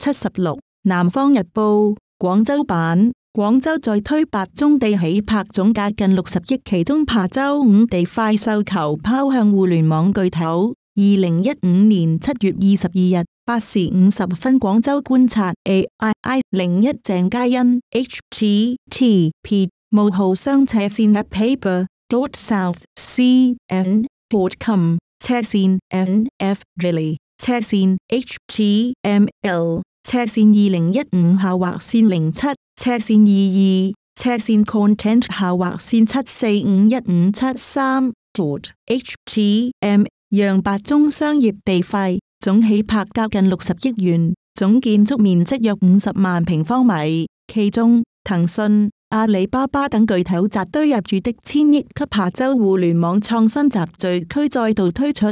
七十六南方日报广州版广州再推八宗地起拍总价近六十亿其中琶洲五地快售球抛向互联网巨头二零一五年七月二十二日八时五十分广州观察 A I I 零一郑嘉欣 H T T P 冒号双斜线 paper dot south c n dot com 斜线 n f l l e 斜线 h t m l 赤线二零一五下划线零七，赤线二二，赤线 content 下划线七四五一五七三。h t m 让八中商业地块总起拍较近六十亿元，总建筑面积约五十万平方米，其中腾讯、阿里巴巴等巨头扎堆入驻的千亿级琶洲互联网创新集聚区再度推出。